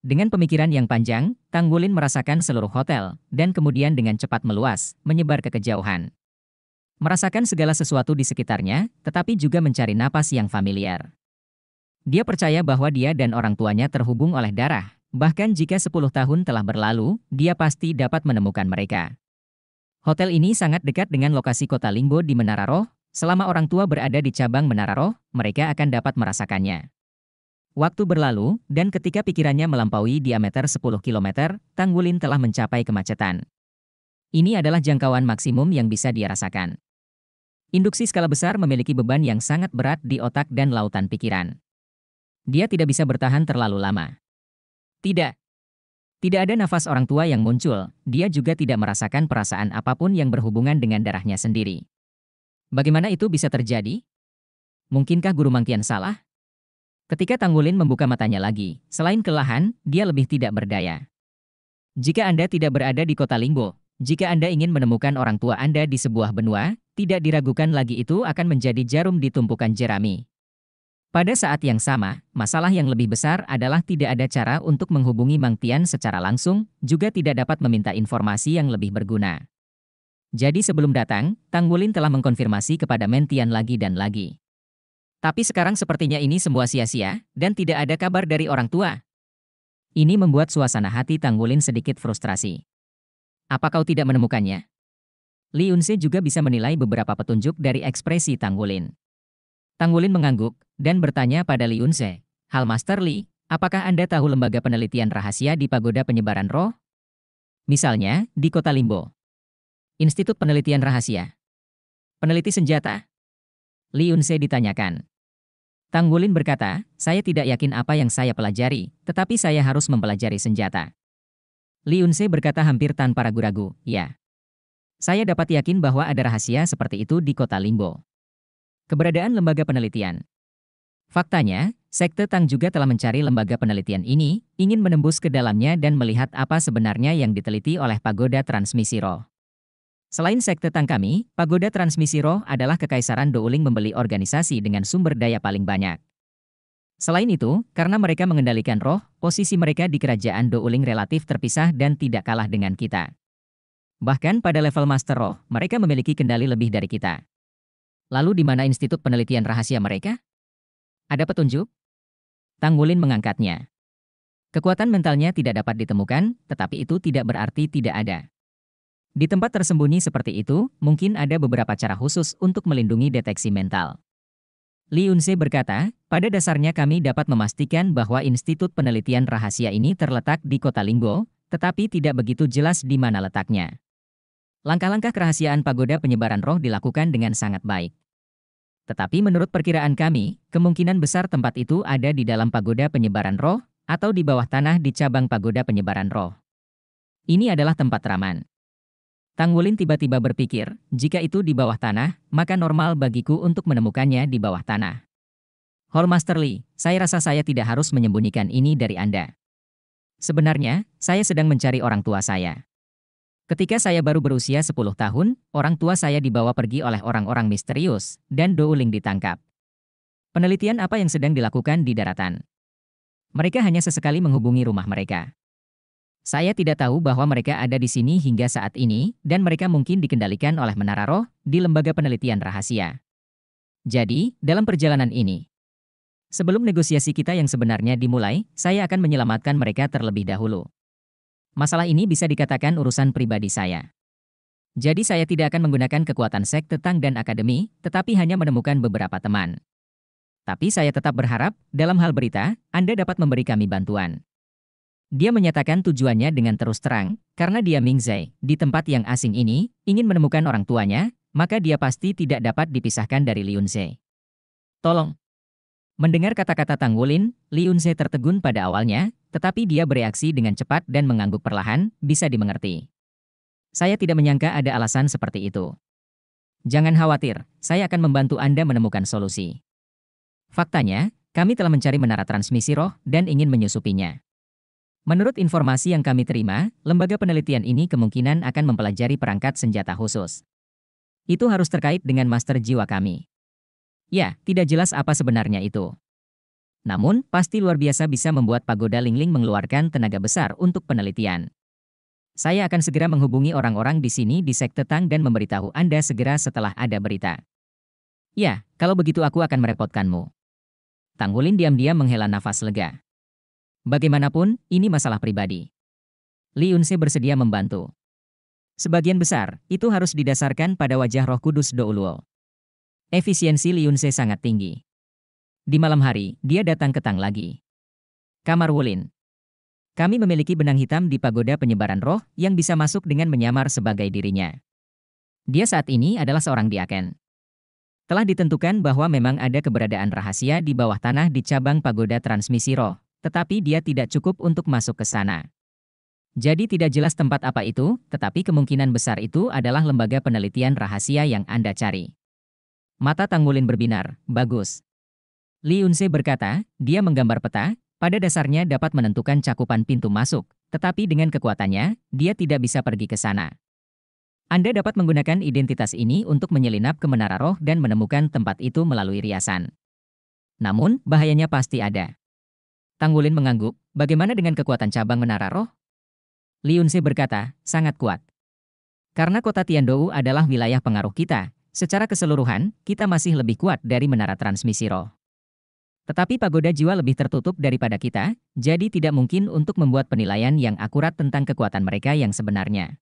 Speaker 1: Dengan pemikiran yang panjang, Tanggulin merasakan seluruh hotel, dan kemudian dengan cepat meluas, menyebar ke kejauhan. Merasakan segala sesuatu di sekitarnya, tetapi juga mencari napas yang familiar. Dia percaya bahwa dia dan orang tuanya terhubung oleh darah, Bahkan jika 10 tahun telah berlalu, dia pasti dapat menemukan mereka. Hotel ini sangat dekat dengan lokasi kota Lingbo di Menara Roh. Selama orang tua berada di cabang Menara Roh, mereka akan dapat merasakannya. Waktu berlalu, dan ketika pikirannya melampaui diameter 10 km, Wulin telah mencapai kemacetan. Ini adalah jangkauan maksimum yang bisa dia rasakan. Induksi skala besar memiliki beban yang sangat berat di otak dan lautan pikiran. Dia tidak bisa bertahan terlalu lama. Tidak. Tidak ada nafas orang tua yang muncul, dia juga tidak merasakan perasaan apapun yang berhubungan dengan darahnya sendiri. Bagaimana itu bisa terjadi? Mungkinkah Guru Mangkian salah? Ketika Tanggulin membuka matanya lagi, selain kelahan, dia lebih tidak berdaya. Jika Anda tidak berada di kota Lingbo, jika Anda ingin menemukan orang tua Anda di sebuah benua, tidak diragukan lagi itu akan menjadi jarum di tumpukan jerami. Pada saat yang sama, masalah yang lebih besar adalah tidak ada cara untuk menghubungi Mang Tian secara langsung, juga tidak dapat meminta informasi yang lebih berguna. Jadi sebelum datang, Tang Wulin telah mengkonfirmasi kepada Tian lagi dan lagi. Tapi sekarang sepertinya ini semua sia-sia, dan tidak ada kabar dari orang tua. Ini membuat suasana hati Tang Wulin sedikit frustrasi. Apa kau tidak menemukannya? Li Yunse juga bisa menilai beberapa petunjuk dari ekspresi Tang Wulin. Wulin mengangguk dan bertanya pada Li Unse, Hal Master Li, apakah Anda tahu lembaga penelitian rahasia di pagoda penyebaran roh? Misalnya, di kota Limbo. Institut Penelitian Rahasia. Peneliti senjata? Li Unse ditanyakan. Tanggulin berkata, saya tidak yakin apa yang saya pelajari, tetapi saya harus mempelajari senjata. Li Unse berkata hampir tanpa ragu-ragu, ya. Saya dapat yakin bahwa ada rahasia seperti itu di kota Limbo keberadaan lembaga penelitian. Faktanya, sekte Tang juga telah mencari lembaga penelitian ini, ingin menembus ke dalamnya dan melihat apa sebenarnya yang diteliti oleh pagoda transmisi roh. Selain sekte Tang kami, pagoda transmisi roh adalah kekaisaran Douling membeli organisasi dengan sumber daya paling banyak. Selain itu, karena mereka mengendalikan roh, posisi mereka di kerajaan Douling relatif terpisah dan tidak kalah dengan kita. Bahkan pada level master roh, mereka memiliki kendali lebih dari kita. Lalu di mana institut penelitian rahasia mereka? Ada petunjuk? Tang Wulin mengangkatnya. Kekuatan mentalnya tidak dapat ditemukan, tetapi itu tidak berarti tidak ada. Di tempat tersembunyi seperti itu, mungkin ada beberapa cara khusus untuk melindungi deteksi mental. Li Yunse berkata, pada dasarnya kami dapat memastikan bahwa Institut Penelitian Rahasia ini terletak di kota Lingbo, tetapi tidak begitu jelas di mana letaknya. Langkah-langkah kerahasiaan pagoda penyebaran roh dilakukan dengan sangat baik. Tetapi menurut perkiraan kami, kemungkinan besar tempat itu ada di dalam pagoda penyebaran roh, atau di bawah tanah di cabang pagoda penyebaran roh. Ini adalah tempat raman. Tang Wulin tiba-tiba berpikir, jika itu di bawah tanah, maka normal bagiku untuk menemukannya di bawah tanah. Hallmaster Lee, saya rasa saya tidak harus menyembunyikan ini dari Anda. Sebenarnya, saya sedang mencari orang tua saya. Ketika saya baru berusia 10 tahun, orang tua saya dibawa pergi oleh orang-orang misterius, dan Douling ditangkap. Penelitian apa yang sedang dilakukan di daratan. Mereka hanya sesekali menghubungi rumah mereka. Saya tidak tahu bahwa mereka ada di sini hingga saat ini, dan mereka mungkin dikendalikan oleh menara roh di lembaga penelitian rahasia. Jadi, dalam perjalanan ini, sebelum negosiasi kita yang sebenarnya dimulai, saya akan menyelamatkan mereka terlebih dahulu. Masalah ini bisa dikatakan urusan pribadi saya. Jadi saya tidak akan menggunakan kekuatan Sek Tang dan akademi, tetapi hanya menemukan beberapa teman. Tapi saya tetap berharap, dalam hal berita, Anda dapat memberi kami bantuan. Dia menyatakan tujuannya dengan terus terang, karena dia Mingzai, di tempat yang asing ini, ingin menemukan orang tuanya, maka dia pasti tidak dapat dipisahkan dari Liun Zai. Tolong, Mendengar kata-kata Wulin, Li Yunze tertegun pada awalnya, tetapi dia bereaksi dengan cepat dan mengangguk perlahan, bisa dimengerti. Saya tidak menyangka ada alasan seperti itu. Jangan khawatir, saya akan membantu Anda menemukan solusi. Faktanya, kami telah mencari menara transmisi roh dan ingin menyusupinya. Menurut informasi yang kami terima, lembaga penelitian ini kemungkinan akan mempelajari perangkat senjata khusus. Itu harus terkait dengan master jiwa kami. Ya, tidak jelas apa sebenarnya itu. Namun, pasti luar biasa bisa membuat pagoda Lingling mengeluarkan tenaga besar untuk penelitian. Saya akan segera menghubungi orang-orang di sini di Sekte Tang dan memberitahu Anda segera setelah ada berita. Ya, kalau begitu aku akan merepotkanmu. Tang Hulin diam-diam menghela nafas lega. Bagaimanapun, ini masalah pribadi. Li Yunse bersedia membantu. Sebagian besar, itu harus didasarkan pada wajah roh kudus Douluo. Efisiensi Se sangat tinggi. Di malam hari, dia datang ke Tang lagi. Kamar Wulin. Kami memiliki benang hitam di pagoda penyebaran roh yang bisa masuk dengan menyamar sebagai dirinya. Dia saat ini adalah seorang diaken. Telah ditentukan bahwa memang ada keberadaan rahasia di bawah tanah di cabang pagoda transmisi roh, tetapi dia tidak cukup untuk masuk ke sana. Jadi tidak jelas tempat apa itu, tetapi kemungkinan besar itu adalah lembaga penelitian rahasia yang Anda cari. Mata Tangmulin berbinar, bagus. Li Yunse berkata, dia menggambar peta, pada dasarnya dapat menentukan cakupan pintu masuk, tetapi dengan kekuatannya, dia tidak bisa pergi ke sana. Anda dapat menggunakan identitas ini untuk menyelinap ke menara roh dan menemukan tempat itu melalui riasan. Namun, bahayanya pasti ada. Tanggulin mengangguk, bagaimana dengan kekuatan cabang menara roh? Liunse berkata, sangat kuat. Karena kota Tiandou adalah wilayah pengaruh kita, Secara keseluruhan, kita masih lebih kuat dari menara transmisi roh. Tetapi pagoda jiwa lebih tertutup daripada kita, jadi tidak mungkin untuk membuat penilaian yang akurat tentang kekuatan mereka yang sebenarnya.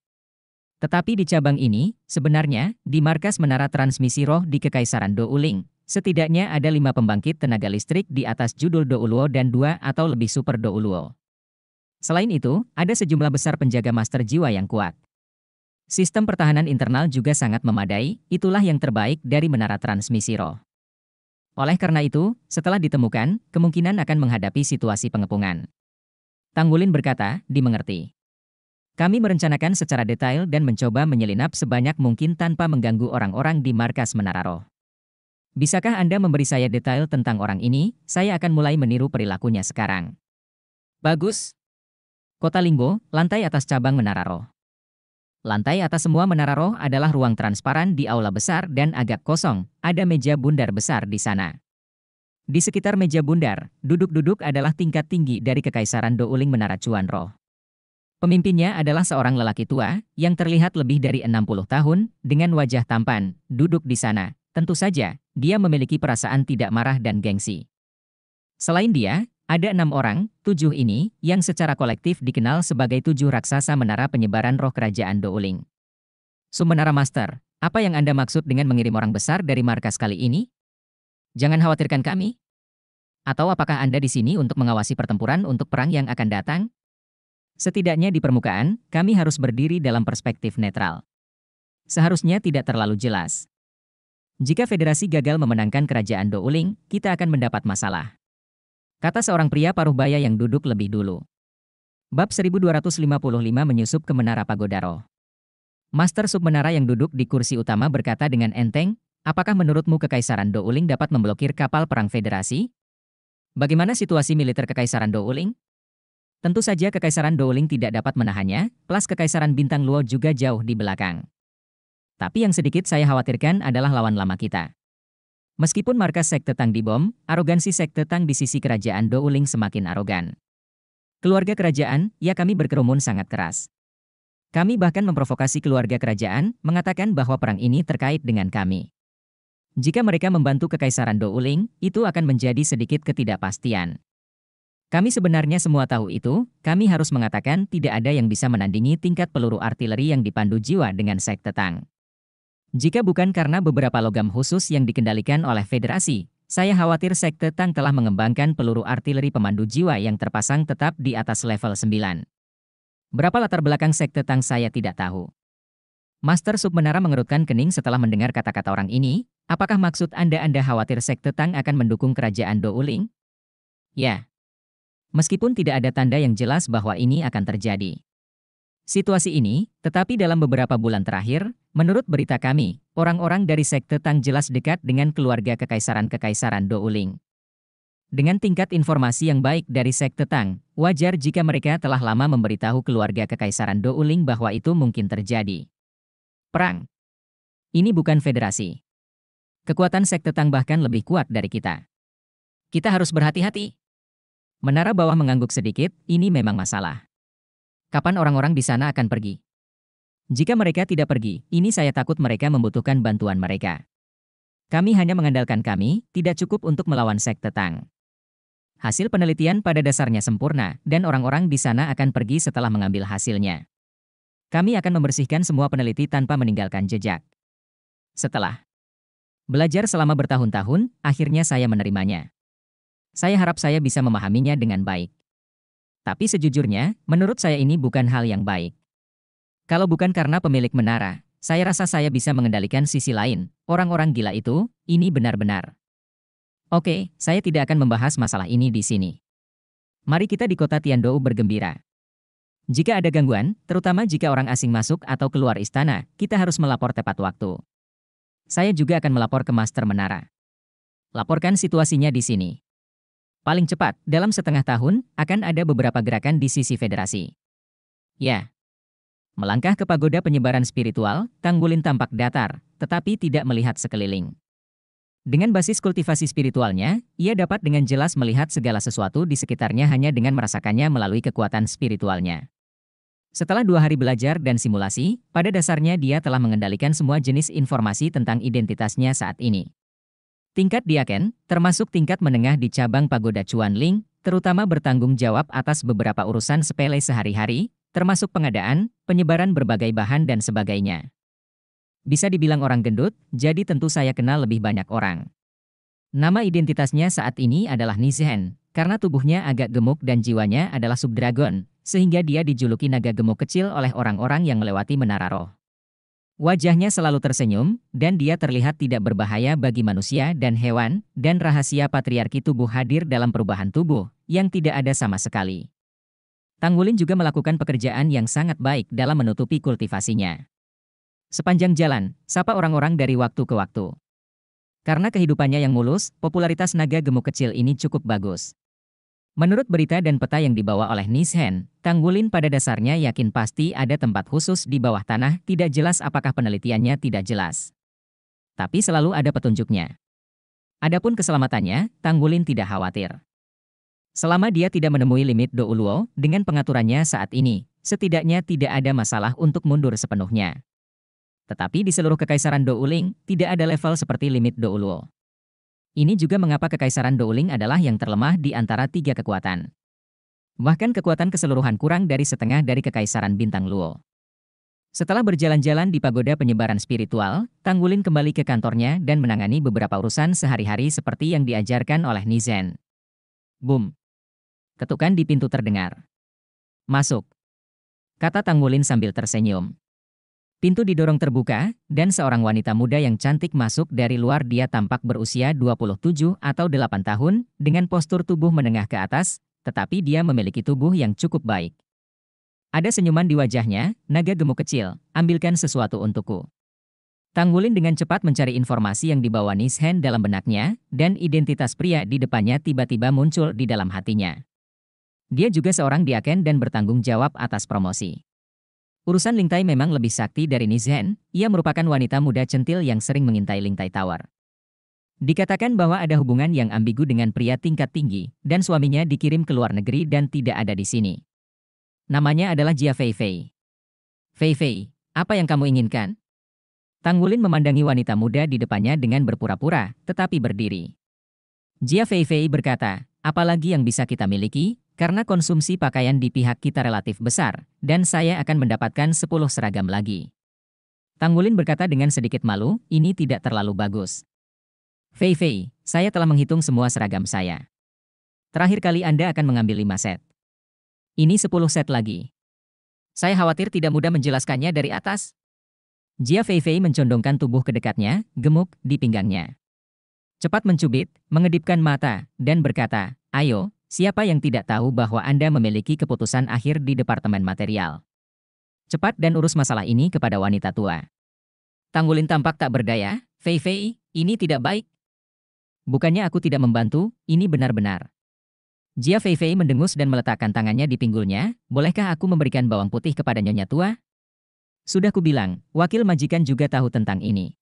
Speaker 1: Tetapi di cabang ini, sebenarnya, di markas menara transmisi roh di Kekaisaran Douling, setidaknya ada lima pembangkit tenaga listrik di atas judul Douluo dan dua atau lebih super Douluo. Selain itu, ada sejumlah besar penjaga master jiwa yang kuat. Sistem pertahanan internal juga sangat memadai, itulah yang terbaik dari menara transmisi roh. Oleh karena itu, setelah ditemukan, kemungkinan akan menghadapi situasi pengepungan. Tanggulin berkata, dimengerti. Kami merencanakan secara detail dan mencoba menyelinap sebanyak mungkin tanpa mengganggu orang-orang di markas menara roh. Bisakah Anda memberi saya detail tentang orang ini? Saya akan mulai meniru perilakunya sekarang. Bagus. Kota Lingbo, lantai atas cabang menara roh. Lantai atas semua menara roh adalah ruang transparan di aula besar dan agak kosong, ada meja bundar besar di sana. Di sekitar meja bundar, duduk-duduk adalah tingkat tinggi dari kekaisaran Douling Menara Cuan Roh. Pemimpinnya adalah seorang lelaki tua, yang terlihat lebih dari 60 tahun, dengan wajah tampan, duduk di sana. Tentu saja, dia memiliki perasaan tidak marah dan gengsi. Selain dia, ada enam orang, tujuh ini, yang secara kolektif dikenal sebagai tujuh raksasa menara penyebaran roh kerajaan Douling. Sumenara Master, apa yang Anda maksud dengan mengirim orang besar dari markas kali ini? Jangan khawatirkan kami. Atau apakah Anda di sini untuk mengawasi pertempuran untuk perang yang akan datang? Setidaknya di permukaan, kami harus berdiri dalam perspektif netral. Seharusnya tidak terlalu jelas. Jika federasi gagal memenangkan kerajaan Douling, kita akan mendapat masalah kata seorang pria paruh baya yang duduk lebih dulu. Bab 1255 menyusup ke Menara Pagodaro. Master sub menara yang duduk di kursi utama berkata dengan enteng, apakah menurutmu Kekaisaran Douling dapat memblokir kapal perang federasi? Bagaimana situasi militer Kekaisaran Douling? Tentu saja Kekaisaran Douling tidak dapat menahannya, plus Kekaisaran Bintang Luo juga jauh di belakang. Tapi yang sedikit saya khawatirkan adalah lawan lama kita. Meskipun markas sekte Tang dibom, arogansi sekte Tang di sisi kerajaan Douling semakin arogan. Keluarga kerajaan, ya kami berkerumun sangat keras. Kami bahkan memprovokasi keluarga kerajaan, mengatakan bahwa perang ini terkait dengan kami. Jika mereka membantu kekaisaran Douling, itu akan menjadi sedikit ketidakpastian. Kami sebenarnya semua tahu itu, kami harus mengatakan tidak ada yang bisa menandingi tingkat peluru artileri yang dipandu jiwa dengan sekte Tang. Jika bukan karena beberapa logam khusus yang dikendalikan oleh federasi, saya khawatir sekte Tang telah mengembangkan peluru artileri pemandu jiwa yang terpasang tetap di atas level 9. Berapa latar belakang sekte Tang saya tidak tahu. Master Submenara mengerutkan kening setelah mendengar kata-kata orang ini, apakah maksud Anda-Anda khawatir sekte Tang akan mendukung kerajaan Douling? Ya. Meskipun tidak ada tanda yang jelas bahwa ini akan terjadi situasi ini, tetapi dalam beberapa bulan terakhir, menurut berita kami, orang-orang dari sekte Tang jelas dekat dengan keluarga kekaisaran-kekaisaran Douling. Dengan tingkat informasi yang baik dari sekte Tang, wajar jika mereka telah lama memberitahu keluarga kekaisaran Douling bahwa itu mungkin terjadi. Perang. Ini bukan federasi. Kekuatan sekte Tang bahkan lebih kuat dari kita. Kita harus berhati-hati. Menara bawah mengangguk sedikit, ini memang masalah. Kapan orang-orang di sana akan pergi? Jika mereka tidak pergi, ini saya takut mereka membutuhkan bantuan mereka. Kami hanya mengandalkan kami, tidak cukup untuk melawan sekte Tang. Hasil penelitian pada dasarnya sempurna, dan orang-orang di sana akan pergi setelah mengambil hasilnya. Kami akan membersihkan semua peneliti tanpa meninggalkan jejak. Setelah belajar selama bertahun-tahun, akhirnya saya menerimanya. Saya harap saya bisa memahaminya dengan baik. Tapi sejujurnya, menurut saya ini bukan hal yang baik. Kalau bukan karena pemilik menara, saya rasa saya bisa mengendalikan sisi lain. Orang-orang gila itu, ini benar-benar. Oke, saya tidak akan membahas masalah ini di sini. Mari kita di kota Tiandou bergembira. Jika ada gangguan, terutama jika orang asing masuk atau keluar istana, kita harus melapor tepat waktu. Saya juga akan melapor ke Master Menara. Laporkan situasinya di sini. Paling cepat, dalam setengah tahun, akan ada beberapa gerakan di sisi federasi. Ya. Melangkah ke pagoda penyebaran spiritual, Tanggulin tampak datar, tetapi tidak melihat sekeliling. Dengan basis kultivasi spiritualnya, ia dapat dengan jelas melihat segala sesuatu di sekitarnya hanya dengan merasakannya melalui kekuatan spiritualnya. Setelah dua hari belajar dan simulasi, pada dasarnya dia telah mengendalikan semua jenis informasi tentang identitasnya saat ini. Tingkat diaken, termasuk tingkat menengah di cabang pagoda Chuan Ling, terutama bertanggung jawab atas beberapa urusan sepele sehari-hari, termasuk pengadaan, penyebaran berbagai bahan dan sebagainya. Bisa dibilang orang gendut, jadi tentu saya kenal lebih banyak orang. Nama identitasnya saat ini adalah Nizhen, karena tubuhnya agak gemuk dan jiwanya adalah subdragon, sehingga dia dijuluki naga gemuk kecil oleh orang-orang yang melewati menara roh. Wajahnya selalu tersenyum, dan dia terlihat tidak berbahaya bagi manusia dan hewan, dan rahasia patriarki tubuh hadir dalam perubahan tubuh, yang tidak ada sama sekali. Tang Wulin juga melakukan pekerjaan yang sangat baik dalam menutupi kultivasinya. Sepanjang jalan, sapa orang-orang dari waktu ke waktu. Karena kehidupannya yang mulus, popularitas naga gemuk kecil ini cukup bagus. Menurut berita dan peta yang dibawa oleh Nishen, Tanggulin pada dasarnya yakin pasti ada tempat khusus di bawah tanah, tidak jelas apakah penelitiannya tidak jelas. Tapi selalu ada petunjuknya. Adapun keselamatannya, Tanggulin tidak khawatir. Selama dia tidak menemui limit Douluo, dengan pengaturannya saat ini, setidaknya tidak ada masalah untuk mundur sepenuhnya. Tetapi di seluruh kekaisaran Douling, tidak ada level seperti limit Douluo. Ini juga mengapa Kekaisaran Douling adalah yang terlemah di antara tiga kekuatan. Bahkan kekuatan keseluruhan kurang dari setengah dari Kekaisaran Bintang Luo. Setelah berjalan-jalan di pagoda penyebaran spiritual, Tang Wulin kembali ke kantornya dan menangani beberapa urusan sehari-hari seperti yang diajarkan oleh Nizen. Boom. Ketukan di pintu terdengar. Masuk. Kata Tang Wulin sambil tersenyum. Pintu didorong terbuka, dan seorang wanita muda yang cantik masuk dari luar dia tampak berusia 27 atau 8 tahun, dengan postur tubuh menengah ke atas, tetapi dia memiliki tubuh yang cukup baik. Ada senyuman di wajahnya, naga gemuk kecil, ambilkan sesuatu untukku. Tang Wulin dengan cepat mencari informasi yang dibawa Nishen dalam benaknya, dan identitas pria di depannya tiba-tiba muncul di dalam hatinya. Dia juga seorang diaken dan bertanggung jawab atas promosi. Urusan Lingtai memang lebih sakti dari Nizhen. ia merupakan wanita muda centil yang sering mengintai Lingtai Tower. Dikatakan bahwa ada hubungan yang ambigu dengan pria tingkat tinggi, dan suaminya dikirim ke luar negeri dan tidak ada di sini. Namanya adalah Jia Fei Fei. Fei Fei, apa yang kamu inginkan? Tang Wulin memandangi wanita muda di depannya dengan berpura-pura, tetapi berdiri. Jia Fei Fei berkata, apalagi yang bisa kita miliki, karena konsumsi pakaian di pihak kita relatif besar, dan saya akan mendapatkan 10 seragam lagi. Tanggulin berkata dengan sedikit malu, ini tidak terlalu bagus. Fei Fei, saya telah menghitung semua seragam saya. Terakhir kali Anda akan mengambil 5 set. Ini 10 set lagi. Saya khawatir tidak mudah menjelaskannya dari atas. Jia Fei Fei mencondongkan tubuh ke dekatnya, gemuk, di pinggangnya. Cepat mencubit, mengedipkan mata, dan berkata, ayo, Siapa yang tidak tahu bahwa Anda memiliki keputusan akhir di Departemen Material? Cepat dan urus masalah ini kepada wanita tua. Tanggulin tampak tak berdaya, Fei Fei, ini tidak baik. Bukannya aku tidak membantu, ini benar-benar. Jia Fei Fei mendengus dan meletakkan tangannya di pinggulnya, bolehkah aku memberikan bawang putih kepada nyonya tua? Sudah kubilang, wakil majikan juga tahu tentang ini.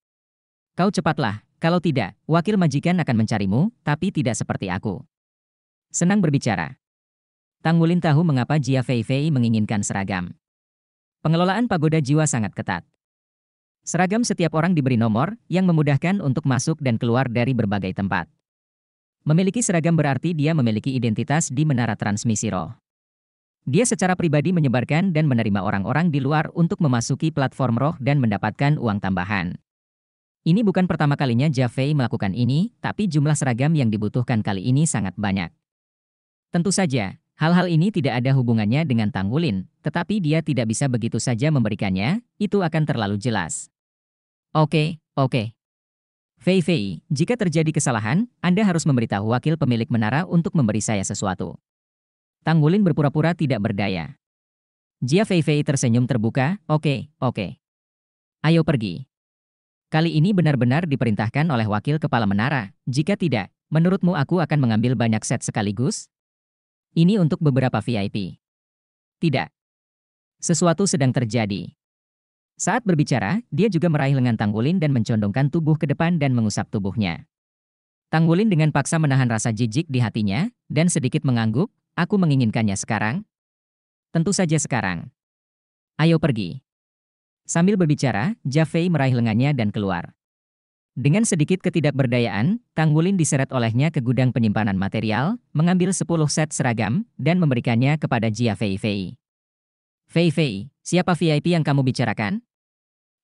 Speaker 1: Kau cepatlah, kalau tidak, wakil majikan akan mencarimu, tapi tidak seperti aku. Senang berbicara. Wulin tahu mengapa Jia Fei Fei menginginkan seragam. Pengelolaan pagoda jiwa sangat ketat. Seragam setiap orang diberi nomor yang memudahkan untuk masuk dan keluar dari berbagai tempat. Memiliki seragam berarti dia memiliki identitas di menara transmisi roh. Dia secara pribadi menyebarkan dan menerima orang-orang di luar untuk memasuki platform roh dan mendapatkan uang tambahan. Ini bukan pertama kalinya Jafei melakukan ini, tapi jumlah seragam yang dibutuhkan kali ini sangat banyak. Tentu saja, hal-hal ini tidak ada hubungannya dengan Tanggulin, tetapi dia tidak bisa begitu saja memberikannya, itu akan terlalu jelas. Oke, oke. Fei Fei, jika terjadi kesalahan, Anda harus memberitahu wakil pemilik menara untuk memberi saya sesuatu. Tanggulin berpura-pura tidak berdaya. Jia Fei Fei tersenyum terbuka, oke, oke. Ayo pergi. Kali ini benar-benar diperintahkan oleh wakil kepala menara, jika tidak, menurutmu aku akan mengambil banyak set sekaligus? Ini untuk beberapa VIP. Tidak. Sesuatu sedang terjadi. Saat berbicara, dia juga meraih lengan Tang Wulin dan mencondongkan tubuh ke depan dan mengusap tubuhnya. Tang Wulin dengan paksa menahan rasa jijik di hatinya, dan sedikit mengangguk, aku menginginkannya sekarang. Tentu saja sekarang. Ayo pergi. Sambil berbicara, Jafei meraih lengannya dan keluar. Dengan sedikit ketidakberdayaan, Tang Wulin diseret olehnya ke gudang penyimpanan material, mengambil 10 set seragam, dan memberikannya kepada Jia Fei Fei. Fei Fei, siapa VIP yang kamu bicarakan?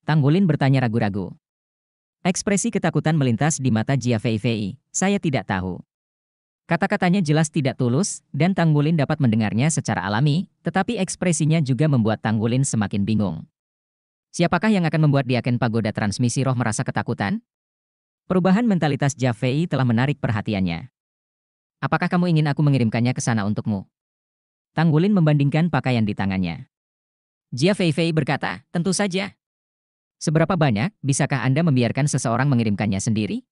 Speaker 1: Tang Wulin bertanya ragu-ragu. Ekspresi ketakutan melintas di mata Jia Fei Fei, saya tidak tahu. Kata-katanya jelas tidak tulus, dan Tang Wulin dapat mendengarnya secara alami, tetapi ekspresinya juga membuat Tang Wulin semakin bingung. Siapakah yang akan membuat Diaken Pagoda Transmisi Roh merasa ketakutan? Perubahan mentalitas Jafei telah menarik perhatiannya. Apakah kamu ingin aku mengirimkannya ke sana untukmu? Tang Wulin membandingkan pakaian di tangannya. Jia Fei Fei berkata, tentu saja. Seberapa banyak, bisakah Anda membiarkan seseorang mengirimkannya sendiri?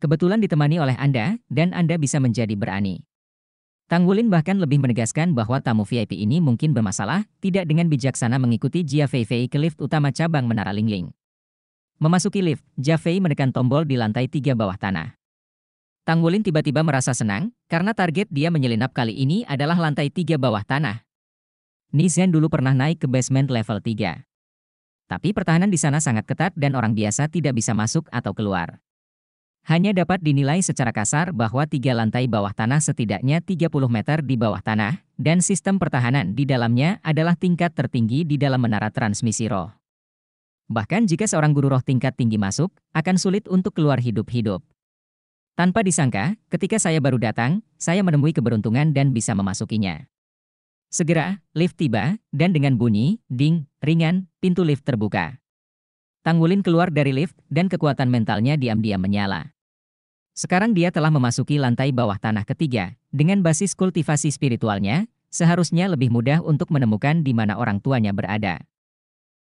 Speaker 1: Kebetulan ditemani oleh Anda, dan Anda bisa menjadi berani. Tang Wulin bahkan lebih menegaskan bahwa tamu VIP ini mungkin bermasalah, tidak dengan bijaksana mengikuti Jia Fei Fei ke lift utama cabang Menara Lingling. Memasuki lift, Jafei menekan tombol di lantai tiga bawah tanah. Tang Wulin tiba-tiba merasa senang, karena target dia menyelinap kali ini adalah lantai tiga bawah tanah. Nizhen dulu pernah naik ke basement level 3. Tapi pertahanan di sana sangat ketat dan orang biasa tidak bisa masuk atau keluar. Hanya dapat dinilai secara kasar bahwa tiga lantai bawah tanah setidaknya 30 meter di bawah tanah, dan sistem pertahanan di dalamnya adalah tingkat tertinggi di dalam menara transmisi roh. Bahkan jika seorang guru roh tingkat tinggi masuk, akan sulit untuk keluar hidup-hidup. Tanpa disangka, ketika saya baru datang, saya menemui keberuntungan dan bisa memasukinya. Segera, lift tiba, dan dengan bunyi, ding, ringan, pintu lift terbuka. Tangwulin keluar dari lift, dan kekuatan mentalnya diam-diam menyala. Sekarang dia telah memasuki lantai bawah tanah ketiga, dengan basis kultivasi spiritualnya, seharusnya lebih mudah untuk menemukan di mana orang tuanya berada.